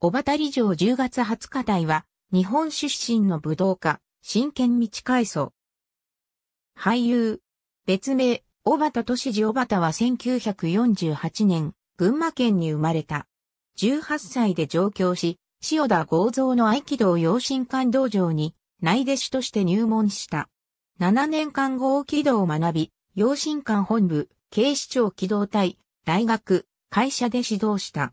小畑城10月20日台は、日本出身の武道家、真剣道海祖。俳優。別名、小畑俊次小畑は1948年、群馬県に生まれた。18歳で上京し、塩田豪蔵の合気道養心館道場に、内弟子として入門した。7年間合気道を学び、養心館本部、警視庁機動隊、大学、会社で指導した。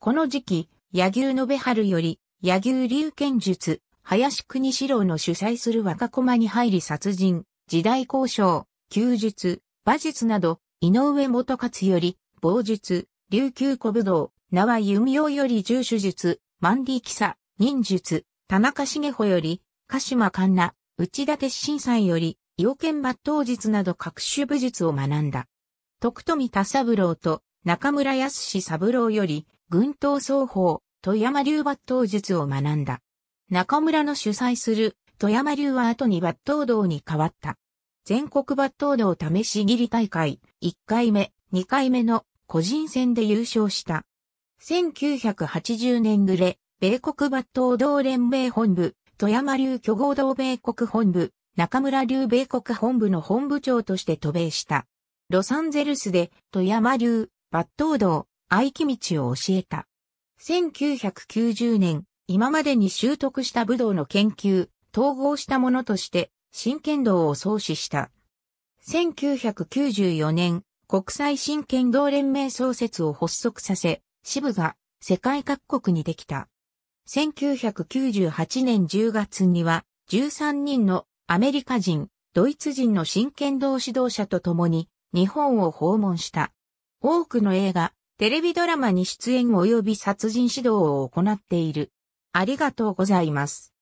この時期、柳生延春より、柳生流剣術、林国四郎の主催する若駒に入り殺人、時代交渉、休術、馬術など、井上元勝より、棒術、琉球古武道、縄弓用より重手術、万里記者、忍術、田中重穂より、鹿島神奈、内田鉄心さんより、要件抜刀術など各種武術を学んだ。徳富田三郎と中村康三郎より、軍刀双方、富山流抜刀術を学んだ。中村の主催する富山流は後に抜刀道に変わった。全国抜刀道試し切り大会1回目、2回目の個人戦で優勝した。1980年暮れ、米国抜刀道連盟本部、富山流巨合同米国本部、中村流米国本部の本部長として渡米した。ロサンゼルスで富山流、抜刀道、合気道を教えた。1990年、今までに習得した武道の研究、統合したものとして、真剣道を創始した。1994年、国際真剣道連盟創設を発足させ、支部が世界各国にできた。1998年10月には、13人のアメリカ人、ドイツ人の真剣道指導者と共に日本を訪問した。多くの映画、テレビドラマに出演及び殺人指導を行っている。ありがとうございます。